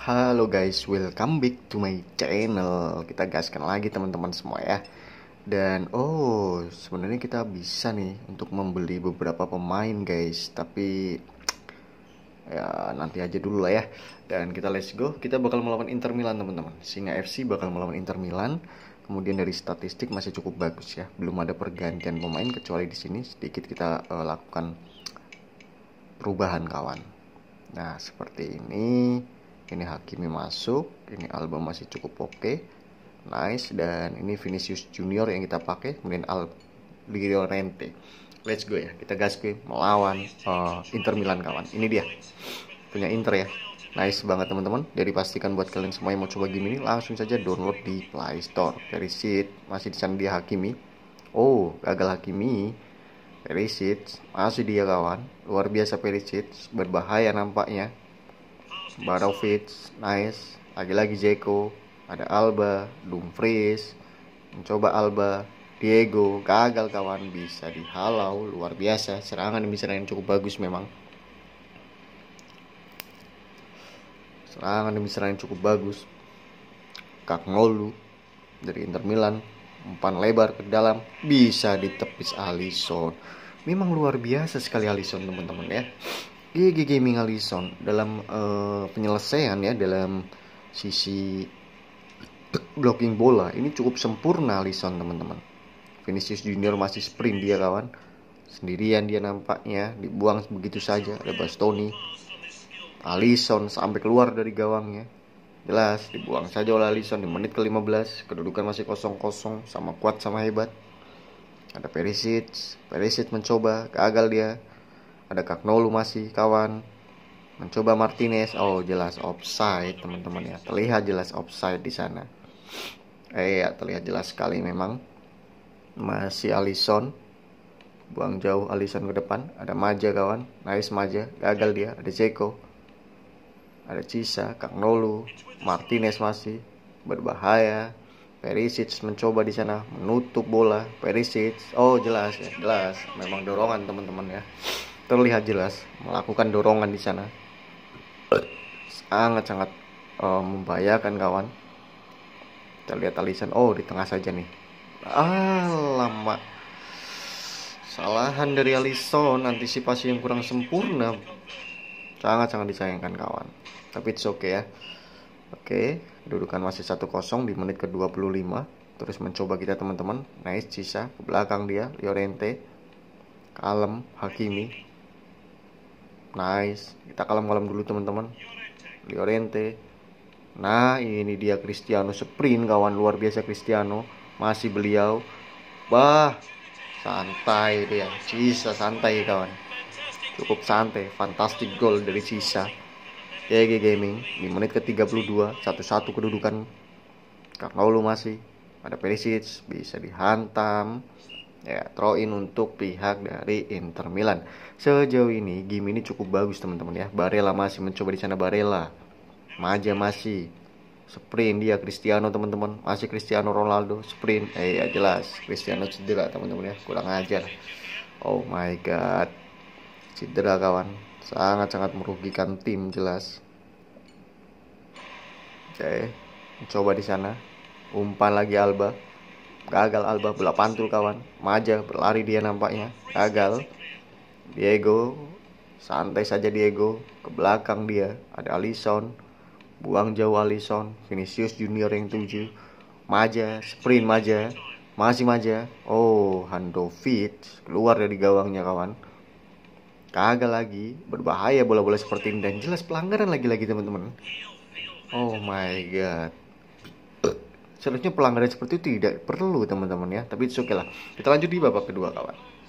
Halo guys, welcome back to my channel. Kita gaskan lagi teman-teman semua ya. Dan oh, sebenarnya kita bisa nih untuk membeli beberapa pemain guys, tapi ya nanti aja dulu lah ya. Dan kita let's go. Kita bakal melawan Inter Milan teman-teman. Singa FC bakal melawan Inter Milan. Kemudian dari statistik masih cukup bagus ya. Belum ada pergantian pemain kecuali di sini sedikit kita uh, lakukan perubahan kawan. Nah, seperti ini ini Hakimi masuk ini Alba masih cukup oke okay. nice dan ini Vinicius Junior yang kita pakai kemudian Al Llorente let's go ya kita gas ke melawan uh, Inter Milan kawan ini dia punya Inter ya nice banget teman-teman jadi pastikan buat kalian semua yang mau coba game ini langsung saja download di Play Store dari seat masih di sana dia Hakimi oh gagal Hakimi Perisic masih dia kawan luar biasa Perisic berbahaya nampaknya Barovic, Nice, lagi-lagi Zeko, ada Alba, Dumfries, mencoba Alba, Diego, gagal kawan bisa dihalau, luar biasa, serangan demi serangan cukup bagus memang. Serangan demi serangan cukup bagus. Kak Ngolu dari Inter Milan, umpan lebar ke dalam, bisa ditepis Alisson. Memang luar biasa sekali Alisson teman-teman ya. GG Gaming Allison dalam uh, penyelesaian ya dalam sisi blocking bola ini cukup sempurna Allison teman-teman. Vinicius Junior masih sprint dia kawan sendirian dia nampaknya dibuang begitu saja ada Bastoni Alison sampai keluar dari gawangnya jelas dibuang saja oleh Alison di menit ke-15 kedudukan masih kosong-kosong sama kuat sama hebat ada Perisic Perisic mencoba gagal dia ada Nolu masih kawan. Mencoba Martinez. Oh, jelas offside, teman-teman ya. Terlihat jelas offside di sana. Eh ya, terlihat jelas sekali memang. Masih Alison. Buang jauh Alison ke depan. Ada Maja kawan. Nice Maja. Gagal dia. Ada Ceko Ada Cisa, Kak Nolu Martinez masih berbahaya. Perisic mencoba di sana menutup bola. Perisic, oh jelas ya, jelas memang dorongan teman-teman ya terlihat jelas melakukan dorongan di sana. Sangat-sangat uh, membahayakan kawan. Kita lihat alisan oh di tengah saja nih. Ah lama. Salahan dari Alison antisipasi yang kurang sempurna. Sangat-sangat disayangkan kawan. Tapi it's okay ya. Oke, okay, dudukan masih 1-0 di menit ke-25. Terus mencoba kita teman-teman. Nice, sisa ke belakang dia, Llorente. Kalem, Hakimi. Nice. Kita kalem-kalem dulu teman-teman. Llorente. Nah, ini dia Cristiano sprint kawan luar biasa Cristiano. Masih beliau. Wah, santai dia. Sisa santai kawan. Cukup santai. Fantastic goal dari Sisa. GG Gaming di menit ke-32 satu-satu kedudukan karena lu masih ada Perisic bisa dihantam ya throw in untuk pihak dari Inter Milan. Sejauh ini game ini cukup bagus teman-teman ya. Barella masih mencoba di sana Barella. Maja masih sprint dia Cristiano teman-teman masih Cristiano Ronaldo sprint eh ya jelas Cristiano cedera teman-teman ya kurang ajar oh my god cedera kawan sangat-sangat merugikan tim jelas oke coba di sana umpan lagi Alba gagal Alba bola pantul kawan Maja berlari dia nampaknya gagal Diego santai saja Diego ke belakang dia ada Alisson buang jauh Alisson Vinicius Junior yang tujuh Maja sprint Maja masih Maja oh Handovic keluar dari gawangnya kawan kagak lagi berbahaya bola-bola seperti ini dan jelas pelanggaran lagi-lagi teman-teman oh my god Seharusnya pelanggaran seperti itu tidak perlu teman-teman ya. Tapi itu oke okay lah. Kita lanjut di babak kedua kawan.